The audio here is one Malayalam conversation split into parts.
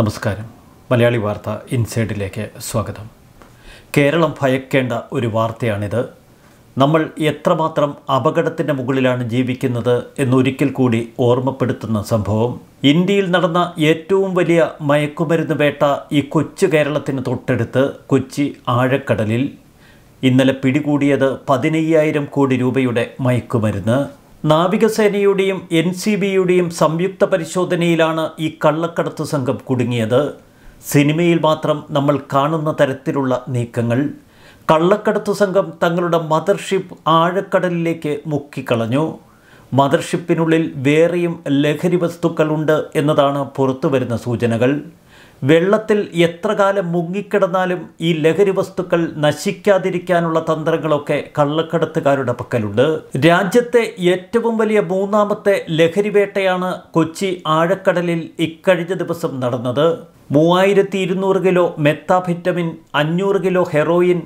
നമസ്കാരം മലയാളി വാർത്ത ഇൻസൈഡിലേക്ക് സ്വാഗതം കേരളം ഭയക്കേണ്ട ഒരു വാർത്തയാണിത് നമ്മൾ എത്രമാത്രം അപകടത്തിൻ്റെ മുകളിലാണ് ജീവിക്കുന്നത് എന്നൊരിക്കൽ കൂടി ഓർമ്മപ്പെടുത്തുന്ന സംഭവം ഇന്ത്യയിൽ നടന്ന ഏറ്റവും വലിയ മയക്കുമരുന്ന് വേട്ട ഈ കൊച്ചു കേരളത്തിന് തൊട്ടടുത്ത് കൊച്ചി ആഴക്കടലിൽ ഇന്നലെ പിടികൂടിയത് പതിനയ്യായിരം കോടി രൂപയുടെ മയക്കുമരുന്ന് നാവികസേനയുടെയും എൻ സി ബിയുടെയും സംയുക്ത പരിശോധനയിലാണ് ഈ കള്ളക്കടത്ത് സംഘം കുടുങ്ങിയത് സിനിമയിൽ മാത്രം നമ്മൾ കാണുന്ന തരത്തിലുള്ള നീക്കങ്ങൾ കള്ളക്കടത്ത് സംഘം തങ്ങളുടെ മദർഷിപ്പ് ആഴക്കടലിലേക്ക് മുക്കിക്കളഞ്ഞു മദർഷിപ്പിനുള്ളിൽ വേറെയും ലഹരി വസ്തുക്കളുണ്ട് എന്നതാണ് പുറത്തുവരുന്ന സൂചനകൾ വെള്ളത്തിൽ എത്ര കാലം മുങ്ങിക്കിടന്നാലും ഈ ലഹരി വസ്തുക്കൾ നശിക്കാതിരിക്കാനുള്ള തന്ത്രങ്ങളൊക്കെ കള്ളക്കടത്തുകാരുടെ പക്കലുണ്ട് രാജ്യത്തെ ഏറ്റവും വലിയ മൂന്നാമത്തെ ലഹരി വേട്ടയാണ് കൊച്ചി ആഴക്കടലിൽ ഇക്കഴിഞ്ഞ ദിവസം നടന്നത് മൂവായിരത്തി ഇരുന്നൂറ് കിലോ മെത്താഫിറ്റമിൻ അഞ്ഞൂറ് കിലോ ഹെറോയിൻ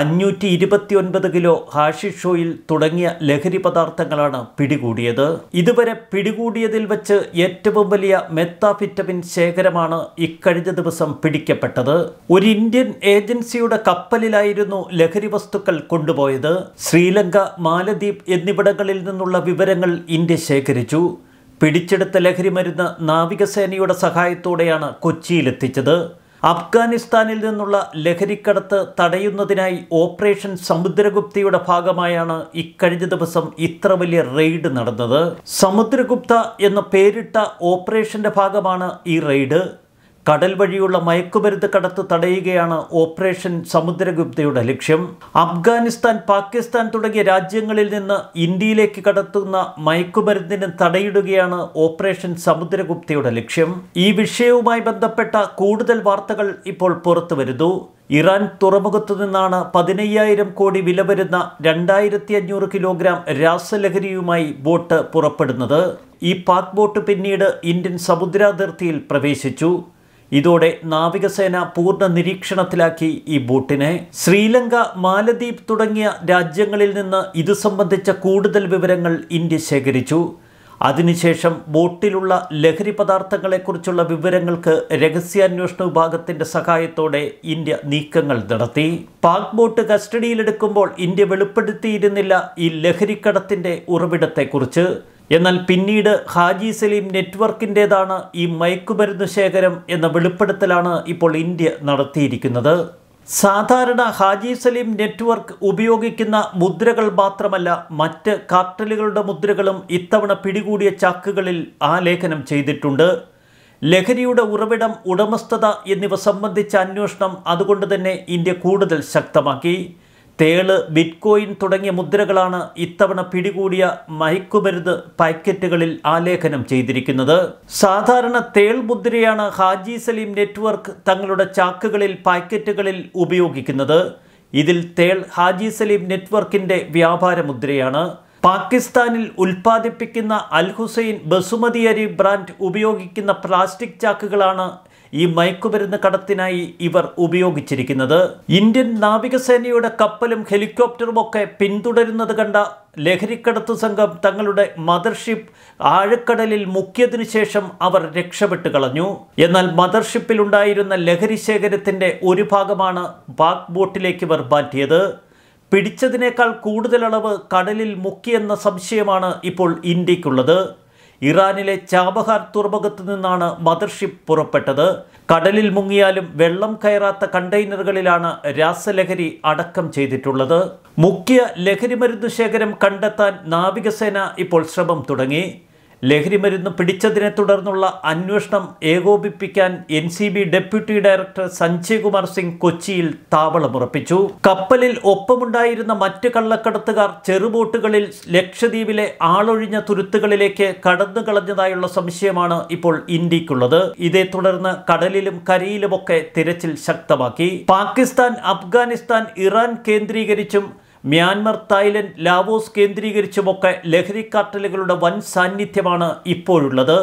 അഞ്ഞൂറ്റി ഇരുപത്തിയൊൻപത് കിലോ ഹാഷിഷ് തുടങ്ങിയ ലഹരി പദാർത്ഥങ്ങളാണ് പിടികൂടിയത് ഇതുവരെ പിടികൂടിയതിൽ വെച്ച് ഏറ്റവും വലിയ മെത്താഫിറ്റമിൻ ശേഖരമാണ് ഇക്കഴിഞ്ഞ ദിവസം പിടിക്കപ്പെട്ടത് ഒരു ഇന്ത്യൻ ഏജൻസിയുടെ കപ്പലിലായിരുന്നു ലഹരി വസ്തുക്കൾ കൊണ്ടുപോയത് ശ്രീലങ്ക മാലദ്വീപ് എന്നിവിടങ്ങളിൽ നിന്നുള്ള വിവരങ്ങൾ ഇന്ത്യ ശേഖരിച്ചു പിടിച്ചെടുത്ത ലഹരി മരുന്ന് നാവികസേനയുടെ സഹായത്തോടെയാണ് കൊച്ചിയിലെത്തിച്ചത് അഫ്ഗാനിസ്ഥാനിൽ നിന്നുള്ള ലഹരിക്കടത്ത് തടയുന്നതിനായി ഓപ്പറേഷൻ സമുദ്രഗുപ്തയുടെ ഭാഗമായാണ് ഇക്കഴിഞ്ഞ ദിവസം ഇത്ര വലിയ റെയ്ഡ് നടന്നത് സമുദ്രഗുപ്ത എന്ന പേരിട്ട ഓപ്പറേഷന്റെ ഭാഗമാണ് ഈ റെയ്ഡ് കടൽ വഴിയുള്ള മയക്കുമരുന്ന് കടത്ത് തടയുകയാണ് ഓപ്പറേഷൻ സമുദ്രഗുപ്തയുടെ ലക്ഷ്യം അഫ്ഗാനിസ്ഥാൻ പാകിസ്ഥാൻ തുടങ്ങിയ രാജ്യങ്ങളിൽ നിന്ന് ഇന്ത്യയിലേക്ക് കടത്തുന്ന മയക്കുമരുന്നിന് തടയിടുകയാണ് ഓപ്പറേഷൻ സമുദ്രഗുപ്തയുടെ ലക്ഷ്യം ഈ വിഷയവുമായി ബന്ധപ്പെട്ട കൂടുതൽ വാർത്തകൾ ഇപ്പോൾ പുറത്തു വരുന്നു ഇറാൻ തുറമുഖത്തു നിന്നാണ് പതിനയ്യായിരം കോടി വില വരുന്ന രണ്ടായിരത്തി അഞ്ഞൂറ് കിലോഗ്രാം രാസലഹരിയുമായി ബോട്ട് പുറപ്പെടുന്നത് ഈ പാക് ബോട്ട് പിന്നീട് ഇന്ത്യൻ സമുദ്രാതിർത്തിയിൽ പ്രവേശിച്ചു ഇതോടെ നാവികസേന പൂർണ്ണ നിരീക്ഷണത്തിലാക്കി ഈ ബോട്ടിനെ ശ്രീലങ്ക മാലദ്വീപ് തുടങ്ങിയ രാജ്യങ്ങളിൽ നിന്ന് ഇതു സംബന്ധിച്ച കൂടുതൽ വിവരങ്ങൾ ഇന്ത്യ ശേഖരിച്ചു അതിനുശേഷം ബോട്ടിലുള്ള ലഹരി പദാർത്ഥങ്ങളെക്കുറിച്ചുള്ള വിവരങ്ങൾക്ക് രഹസ്യാന്വേഷണ വിഭാഗത്തിൻ്റെ സഹായത്തോടെ ഇന്ത്യ നീക്കങ്ങൾ നടത്തി പാക് ബോട്ട് കസ്റ്റഡിയിലെടുക്കുമ്പോൾ ഇന്ത്യ വെളിപ്പെടുത്തിയിരുന്നില്ല ഈ ലഹരിക്കടത്തിൻ്റെ ഉറവിടത്തെക്കുറിച്ച് എന്നാൽ പിന്നീട് ഹാജി സലീം നെറ്റ്വർക്കിൻ്റേതാണ് ഈ മയക്കുമരുന്ന് ശേഖരം എന്ന വെളിപ്പെടുത്തലാണ് ഇപ്പോൾ ഇന്ത്യ നടത്തിയിരിക്കുന്നത് സാധാരണ ഹാജി സലീം നെറ്റ്വർക്ക് ഉപയോഗിക്കുന്ന മുദ്രകൾ മാത്രമല്ല മറ്റ് കാർട്ടലുകളുടെ മുദ്രകളും ഇത്തവണ പിടികൂടിയ ചാക്കുകളിൽ ആലേഖനം ചെയ്തിട്ടുണ്ട് ലഹരിയുടെ ഉറവിടം ഉടമസ്ഥത എന്നിവ സംബന്ധിച്ച അന്വേഷണം അതുകൊണ്ട് തന്നെ ഇന്ത്യ കൂടുതൽ ശക്തമാക്കി തേള് ബിറ്റ്കോയിൻ തുടങ്ങിയ മുദ്രകളാണ് ഇത്തവണ പിടികൂടിയ മയക്കുമരുത് പാക്കറ്റുകളിൽ ആലേഖനം ചെയ്തിരിക്കുന്നത് സാധാരണ തേൾ മുദ്രയാണ് ഹാജി സലീം നെറ്റ്വർക്ക് തങ്ങളുടെ ചാക്കുകളിൽ പാക്കറ്റുകളിൽ ഉപയോഗിക്കുന്നത് ഇതിൽ തേൾ ഹാജി സലീം നെറ്റ്വർക്കിൻ്റെ വ്യാപാര മുദ്രയാണ് പാകിസ്ഥാനിൽ ഉൽപ്പാദിപ്പിക്കുന്ന അൽ ഹുസൈൻ ബസുമതി അരി ബ്രാൻഡ് ഉപയോഗിക്കുന്ന പ്ലാസ്റ്റിക് ചാക്കുകളാണ് ഈ മയക്കുമരുന്ന് കടത്തിനായി ഇവർ ഉപയോഗിച്ചിരിക്കുന്നത് ഇന്ത്യൻ നാവികസേനയുടെ കപ്പലും ഹെലികോപ്റ്ററും ഒക്കെ പിന്തുടരുന്നത് കണ്ട ലഹരിക്കടത്ത് സംഘം തങ്ങളുടെ മദർഷിപ്പ് ആഴക്കടലിൽ മുക്കിയതിനു ശേഷം അവർ രക്ഷപ്പെട്ട് കളഞ്ഞു എന്നാൽ ഉണ്ടായിരുന്ന ലഹരി ശേഖരത്തിൻ്റെ ഒരു ഭാഗമാണ് ബാക്ക് ബോട്ടിലേക്ക് ഇവർ മാറ്റിയത് പിടിച്ചതിനേക്കാൾ കൂടുതൽ അളവ് കടലിൽ മുക്കിയെന്ന സംശയമാണ് ഇപ്പോൾ ഇന്ത്യക്കുള്ളത് ഇറാനിലെ ചാബഹാർ തുറമുഖത്തു നിന്നാണ് മദർഷിപ്പ് പുറപ്പെട്ടത് കടലിൽ മുങ്ങിയാലും വെള്ളം കയറാത്ത കണ്ടെയ്നറുകളിലാണ് രാസലഹരി അടക്കം ചെയ്തിട്ടുള്ളത് മുഖ്യ ലഹരി മരുന്ന് ശേഖരം കണ്ടെത്താൻ നാവികസേന ഇപ്പോൾ ശ്രമം തുടങ്ങി ലഹരിമരുന്ന് പിടിച്ചതിനെ തുടർന്നുള്ള അന്വേഷണം ഏകോപിപ്പിക്കാൻ N C B deputy director Sanjay Kumar Singh കൊച്ചിയിൽ താവളമുറപ്പിച്ചു കപ്പലിൽ ഒപ്പമുണ്ടായിരുന്ന മറ്റ് കള്ളക്കടത്തുകാർ ചെറുബോട്ടുകളിൽ ലക്ഷദ്വീപിലെ ആളൊഴിഞ്ഞ തുരുത്തുകളിലേക്ക് കടന്നു കളഞ്ഞതായുള്ള സംശയമാണ് ഇപ്പോൾ ഇന്ത്യക്കുള്ളത് ഇതേ തുടർന്ന് കടലിലും കരയിലുമൊക്കെ തിരച്ചിൽ ശക്തമാക്കി പാകിസ്ഥാൻ അഫ്ഗാനിസ്ഥാൻ ഇറാൻ കേന്ദ്രീകരിച്ചും മ്യാൻമർ തായ്ലൻഡ് ലാവോസ് കേന്ദ്രീകരിച്ചുമൊക്കെ ലഹരി കാർട്ടലുകളുടെ വൻ സാന്നിധ്യമാണ് ഇപ്പോഴുള്ളത്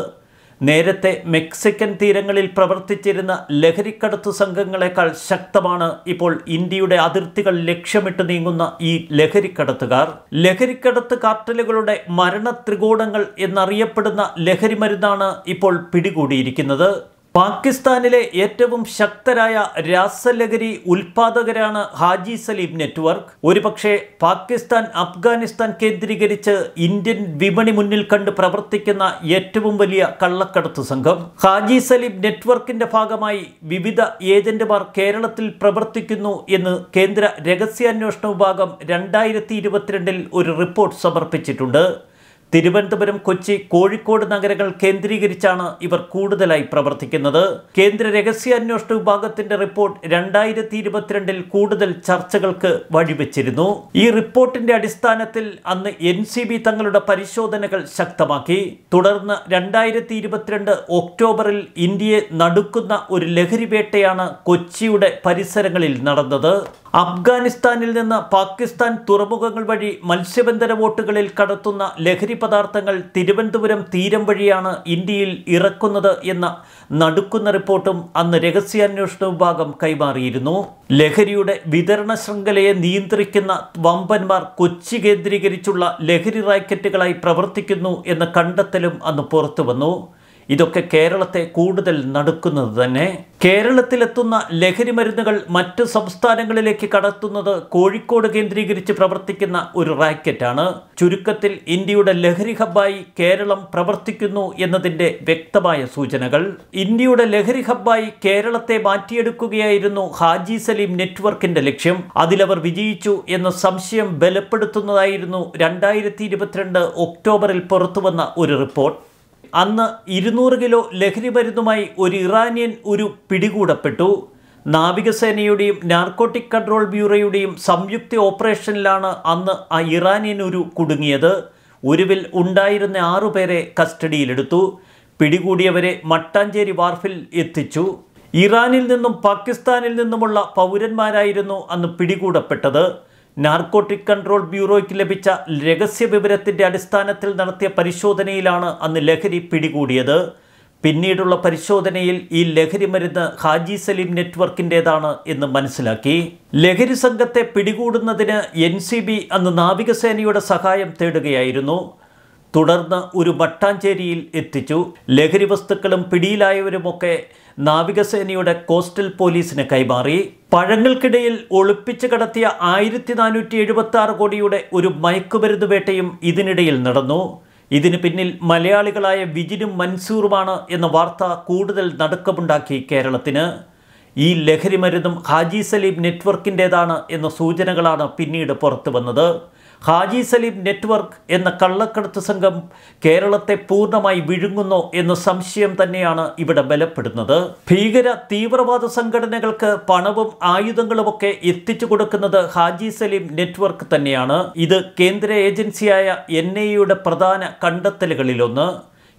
നേരത്തെ മെക്സിക്കൻ തീരങ്ങളിൽ പ്രവർത്തിച്ചിരുന്ന ലഹരിക്കടത്തു സംഘങ്ങളെക്കാൾ ശക്തമാണ് ഇപ്പോൾ ഇന്ത്യയുടെ അതിർത്തികൾ ലക്ഷ്യമിട്ട് നീങ്ങുന്ന ഈ ലഹരിക്കടത്തുകാർ ലഹരിക്കടത്ത് കാർട്ടലുകളുടെ മരണ ത്രികോണങ്ങൾ എന്നറിയപ്പെടുന്ന ലഹരി മരുന്നാണ് ഇപ്പോൾ പിടികൂടിയിരിക്കുന്നത് പാകിസ്ഥാനിലെ ഏറ്റവും ശക്തരായ രാസലഹരി ഉൽപാദകരാണ് ഹാജി സലീം നെറ്റ്വർക്ക് ഒരുപക്ഷെ പാകിസ്ഥാൻ അഫ്ഗാനിസ്ഥാൻ കേന്ദ്രീകരിച്ച് ഇന്ത്യൻ വിപണി മുന്നിൽ കണ്ട് പ്രവർത്തിക്കുന്ന ഏറ്റവും വലിയ കള്ളക്കടത്ത് സംഘം ഹാജി സലീം നെറ്റ്വർക്കിന്റെ ഭാഗമായി വിവിധ ഏജന്റുമാർ കേരളത്തിൽ പ്രവർത്തിക്കുന്നു എന്ന് കേന്ദ്ര രഹസ്യാന്വേഷണ വിഭാഗം രണ്ടായിരത്തി ഇരുപത്തിരണ്ടിൽ ഒരു റിപ്പോർട്ട് സമർപ്പിച്ചിട്ടുണ്ട് തിരുവനന്തപുരം കൊച്ചി കോഴിക്കോട് നഗരങ്ങൾ കേന്ദ്രീകരിച്ചാണ് ഇവർ കൂടുതലായി പ്രവർത്തിക്കുന്നത് കേന്ദ്ര രഹസ്യാന്വേഷണ വിഭാഗത്തിന്റെ റിപ്പോർട്ട് രണ്ടായിരത്തി ഇരുപത്തിരണ്ടിൽ കൂടുതൽ ചർച്ചകൾക്ക് വഴിവെച്ചിരുന്നു ഈ റിപ്പോർട്ടിന്റെ അടിസ്ഥാനത്തിൽ അന്ന് എൻ തങ്ങളുടെ പരിശോധനകൾ ശക്തമാക്കി തുടർന്ന് രണ്ടായിരത്തി ഇരുപത്തിരണ്ട് ഒക്ടോബറിൽ ഇന്ത്യയെ നടുക്കുന്ന ഒരു ലഹരിവേട്ടയാണ് കൊച്ചിയുടെ പരിസരങ്ങളിൽ നടന്നത് അഫ്ഗാനിസ്ഥാനിൽ നിന്ന് പാകിസ്ഥാൻ തുറമുഖങ്ങൾ വഴി മത്സ്യബന്ധന ബോട്ടുകളിൽ കടത്തുന്ന ലഹരി പദാർത്ഥങ്ങൾ തിരുവനന്തപുരം തീരം വഴിയാണ് ഇന്ത്യയിൽ ഇറക്കുന്നത് എന്ന നടുക്കുന്ന റിപ്പോർട്ടും അന്ന് രഹസ്യാന്വേഷണ വിഭാഗം കൈമാറിയിരുന്നു ലഹരിയുടെ വിതരണ ശൃംഖലയെ നിയന്ത്രിക്കുന്ന വമ്പന്മാർ കൊച്ചി കേന്ദ്രീകരിച്ചുള്ള ലഹരി റാക്കറ്റുകളായി പ്രവർത്തിക്കുന്നു എന്ന കണ്ടെത്തലും അന്ന് പുറത്തുവന്നു ഇതൊക്കെ കേരളത്തെ കൂടുതൽ നടുക്കുന്നത് തന്നെ കേരളത്തിലെത്തുന്ന ലഹരി മരുന്നുകൾ മറ്റ് സംസ്ഥാനങ്ങളിലേക്ക് കടത്തുന്നത് കോഴിക്കോട് കേന്ദ്രീകരിച്ച് പ്രവർത്തിക്കുന്ന ഒരു റാക്കറ്റാണ് ചുരുക്കത്തിൽ ഇന്ത്യയുടെ ലഹരി ഹബ്ബായി കേരളം പ്രവർത്തിക്കുന്നു എന്നതിൻ്റെ വ്യക്തമായ സൂചനകൾ ഇന്ത്യയുടെ ലഹരി ഹബ്ബായി കേരളത്തെ മാറ്റിയെടുക്കുകയായിരുന്നു ഹാജി സലീം നെറ്റ്വർക്കിൻ്റെ ലക്ഷ്യം അതിലവർ വിജയിച്ചു എന്ന സംശയം ബലപ്പെടുത്തുന്നതായിരുന്നു രണ്ടായിരത്തി ഇരുപത്തിരണ്ട് ഒക്ടോബറിൽ പുറത്തുവന്ന ഒരു റിപ്പോർട്ട് അന്ന് ഇരുന്നൂറ് കിലോ ലഹരി മരുന്നുമായി ഒരു ഇറാനിയൻ ഒരു പിടികൂടപ്പെട്ടു നാവികസേനയുടെയും നാർക്കോട്ടിക് കൺട്രോൾ ബ്യൂറോയുടെയും സംയുക്ത ഓപ്പറേഷനിലാണ് അന്ന് ആ ഇറാനിയൻ ഒരു കുടുങ്ങിയത് ഒരുവിൽ ഉണ്ടായിരുന്ന ആറുപേരെ കസ്റ്റഡിയിലെടുത്തു പിടികൂടിയവരെ മട്ടാഞ്ചേരി വാർഫിൽ എത്തിച്ചു ഇറാനിൽ നിന്നും പാകിസ്ഥാനിൽ നിന്നുമുള്ള പൗരന്മാരായിരുന്നു അന്ന് പിടികൂടപ്പെട്ടത് നാർക്കോട്ടിക് കൺട്രോൾ ബ്യൂറോയ്ക്ക് ലഭിച്ച രഹസ്യ വിവരത്തിൻ്റെ അടിസ്ഥാനത്തിൽ നടത്തിയ പരിശോധനയിലാണ് അന്ന് ലഹരി പിടികൂടിയത് പിന്നീടുള്ള പരിശോധനയിൽ ഈ ലഹരി മരുന്ന് ഹാജി സലീം നെറ്റ്വർക്കിൻ്റേതാണ് എന്ന് മനസ്സിലാക്കി ലഹരി സംഘത്തെ പിടികൂടുന്നതിന് എൻ സി ബി അന്ന് നാവികസേനയുടെ സഹായം തേടുകയായിരുന്നു തുടർന്ന് ഒരു മട്ടാഞ്ചേരിയിൽ എത്തിച്ചു ലഹരി വസ്തുക്കളും പിടിയിലായവരുമൊക്കെ നാവികസേനയുടെ കോസ്റ്റൽ പോലീസിന് കൈമാറി പഴങ്ങൾക്കിടയിൽ ഒളിപ്പിച്ചു കടത്തിയ ആയിരത്തി നാനൂറ്റി എഴുപത്തി ആറ് കോടിയുടെ ഒരു മയക്കുമരുന്ന് വേട്ടയും ഇതിനിടയിൽ നടന്നു ഇതിന് പിന്നിൽ മലയാളികളായ വിജിനും മൻസൂറുമാണ് എന്ന വാർത്ത കൂടുതൽ നടുക്കമുണ്ടാക്കി കേരളത്തിന് ഈ ലഹരി മരുന്നും ഹാജി സലീം നെറ്റ്വർക്കിൻ്റേതാണ് എന്ന സൂചനകളാണ് പിന്നീട് പുറത്തു വന്നത് ഹാജി സലീം നെറ്റ്വർക്ക് എന്ന കള്ളക്കടത്ത് സംഘം കേരളത്തെ പൂർണ്ണമായി വിഴുങ്ങുന്നു എന്ന സംശയം തന്നെയാണ് ഇവിടെ ബലപ്പെടുന്നത് ഭീകര തീവ്രവാദ സംഘടനകൾക്ക് പണവും ആയുധങ്ങളുമൊക്കെ എത്തിച്ചു കൊടുക്കുന്നത് ഹാജി സലീം നെറ്റ്വർക്ക് തന്നെയാണ് ഇത് കേന്ദ്ര ഏജൻസിയായ എൻ പ്രധാന കണ്ടെത്തലുകളിലൊന്ന്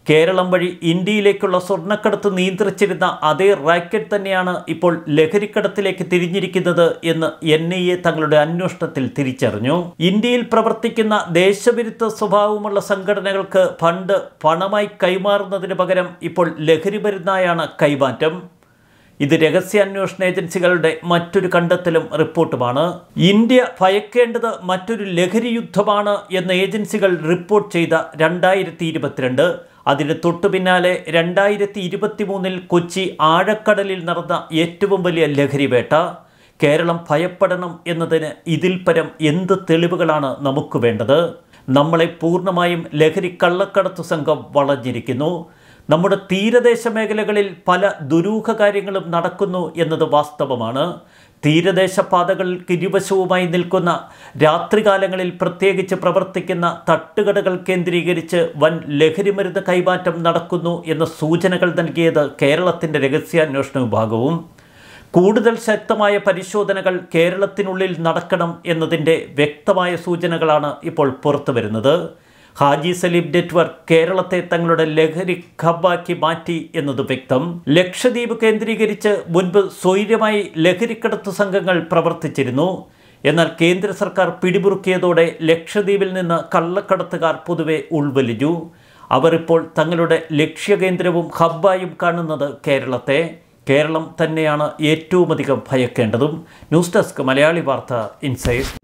കേരളം വഴി ഇന്ത്യയിലേക്കുള്ള സ്വർണ്ണക്കടത്ത് നിയന്ത്രിച്ചിരുന്ന അതേ റാക്കറ്റ് തന്നെയാണ് ഇപ്പോൾ ലഹരിക്കടത്തിലേക്ക് തിരിഞ്ഞിരിക്കുന്നത് എന്ന് എൻ ഐ എ തങ്ങളുടെ അന്വേഷണത്തിൽ തിരിച്ചറിഞ്ഞു ഇന്ത്യയിൽ പ്രവർത്തിക്കുന്ന ദേശവിരുദ്ധ സ്വഭാവമുള്ള സംഘടനകൾക്ക് ഫണ്ട് പണമായി കൈമാറുന്നതിന് പകരം ഇപ്പോൾ ലഹരി മരുന്നായാണ് കൈമാറ്റം ഇത് രഹസ്യാന്വേഷണ ഏജൻസികളുടെ മറ്റൊരു കണ്ടെത്തലും റിപ്പോർട്ടുമാണ് ഇന്ത്യ ഭയക്കേണ്ടത് മറ്റൊരു ലഹരി യുദ്ധമാണ് എന്ന് ഏജൻസികൾ റിപ്പോർട്ട് ചെയ്ത രണ്ടായിരത്തി അതിന് തൊട്ടു പിന്നാലെ രണ്ടായിരത്തി ഇരുപത്തി മൂന്നിൽ കൊച്ചി ആഴക്കടലിൽ നടന്ന ഏറ്റവും വലിയ ലഹരിവേട്ട കേരളം ഭയപ്പെടണം എന്നതിന് ഇതിൽ പരം എന്ത് തെളിവുകളാണ് നമുക്ക് വേണ്ടത് നമ്മളെ പൂർണ്ണമായും ലഹരി കള്ളക്കടത്ത് സംഘം വളഞ്ഞിരിക്കുന്നു നമ്മുടെ തീരദേശ മേഖലകളിൽ പല ദുരൂഹ കാര്യങ്ങളും നടക്കുന്നു എന്നത് വാസ്തവമാണ് തീരദേശ പാതകൾക്ക് കിരുവശവുമായി നിൽക്കുന്ന രാത്രികാലങ്ങളിൽ പ്രത്യേകിച്ച് പ്രവർത്തിക്കുന്ന തട്ടുകടകൾ കേന്ദ്രീകരിച്ച് വൻ ലഹരിമരുന്ന് കൈമാറ്റം നടക്കുന്നു എന്ന സൂചനകൾ നൽകിയത് കേരളത്തിൻ്റെ രഹസ്യാന്വേഷണ വിഭാഗവും കൂടുതൽ ശക്തമായ പരിശോധനകൾ കേരളത്തിനുള്ളിൽ നടക്കണം എന്നതിൻ്റെ വ്യക്തമായ സൂചനകളാണ് ഇപ്പോൾ പുറത്തു വരുന്നത് ഹാജി സലീം നെറ്റ്വർക്ക് കേരളത്തെ തങ്ങളുടെ ലഹരി ഖബാക്കി മാറ്റി എന്നത് വ്യക്തം ലക്ഷദ്വീപ് കേന്ദ്രീകരിച്ച് മുൻപ് സ്വൈര്യമായി ലഹരിക്കടത്ത് സംഘങ്ങൾ പ്രവർത്തിച്ചിരുന്നു എന്നാൽ കേന്ദ്ര സർക്കാർ പിടിമുറുക്കിയതോടെ ലക്ഷദ്വീപിൽ നിന്ന് കള്ളക്കടത്തുകാർ പൊതുവെ ഉൾവലിഞ്ഞു അവർ ഇപ്പോൾ തങ്ങളുടെ ലക്ഷ്യകേന്ദ്രവും ഹബ്ബായും കാണുന്നത് കേരളത്തെ കേരളം തന്നെയാണ് ഏറ്റവും അധികം ഭയക്കേണ്ടതും ന്യൂസ് ഡെസ്ക് മലയാളി വാർത്ത ഇൻസൈറ്റ്